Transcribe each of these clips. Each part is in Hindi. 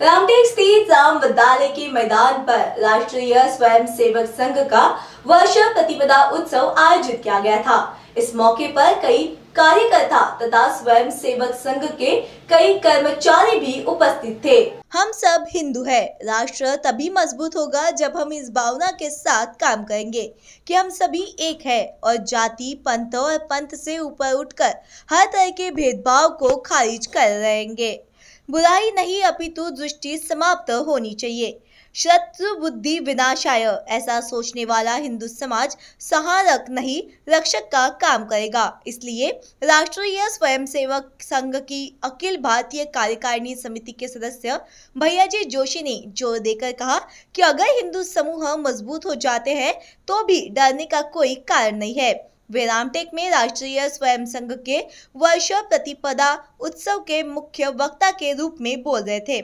रामटेक स्थित राम विद्यालय के मैदान पर राष्ट्रीय स्वयं सेवक संघ का वर्ष प्रतिपदा उत्सव आयोजित किया गया था इस मौके पर कई कार्यकर्ता तथा स्वयं सेवक संघ के कई कर्मचारी भी उपस्थित थे हम सब हिंदू है राष्ट्र तभी मजबूत होगा जब हम इस भावना के साथ काम करेंगे कि हम सभी एक है और जाति पंथ और पंथ से ऊपर उठकर हर तरह के भेदभाव को खारिज कर रहेंगे बुराई नहीं अपितु दृष्टि समाप्त होनी चाहिए शत्रु बुद्धि विनाशाय ऐसा सोचने वाला हिंदू समाज सहारक नहीं रक्षक का काम करेगा इसलिए राष्ट्रीय स्वयंसेवक संघ की अखिल भारतीय कार्यकारिणी समिति के सदस्य भैया जी जोशी ने जोर देकर कहा कि अगर हिंदू समूह मजबूत हो जाते हैं तो भी डरने का कोई कारण नहीं है वे रामटेक में राष्ट्रीय स्वयं संघ के वर्ष प्रतिपदा उत्सव के मुख्य वक्ता के रूप में बोल रहे थे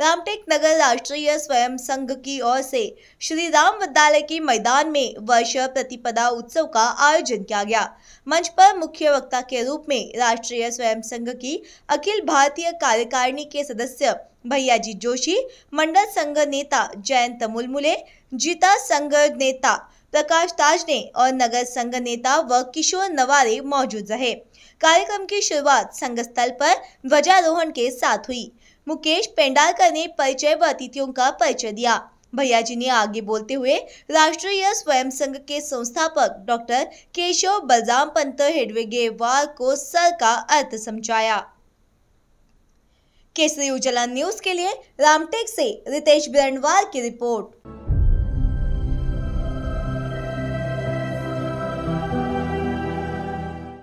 रामटेक नगर राष्ट्रीय स्वयं संघ की ओर से श्री राम विद्यालय के मैदान में वर्ष प्रतिपदा उत्सव का आयोजन किया गया मंच पर मुख्य वक्ता के रूप में राष्ट्रीय स्वयं संघ की अखिल भारतीय कार्यकारिणी के सदस्य भैयाजी जोशी मंडल संघ नेता जयंत मुलमुले जीता संघ नेता प्रकाश ताजने और नगर संघ नेता व किशोर नवारे मौजूद रहे कार्यक्रम की शुरुआत संघ स्थल पर ध्वजारोहण के साथ हुई मुकेश पेंडारकर ने परिचय व अतिथियों का परिचय दिया भैया जी ने आगे बोलते हुए राष्ट्रीय स्वयं संघ के संस्थापक डॉक्टर केशव बलराम पंत हेडवेगेवार को सर का अर्थ समझाया केसरी उजला न्यूज के लिए रामटेक से रितेश बिरनवाल की रिपोर्ट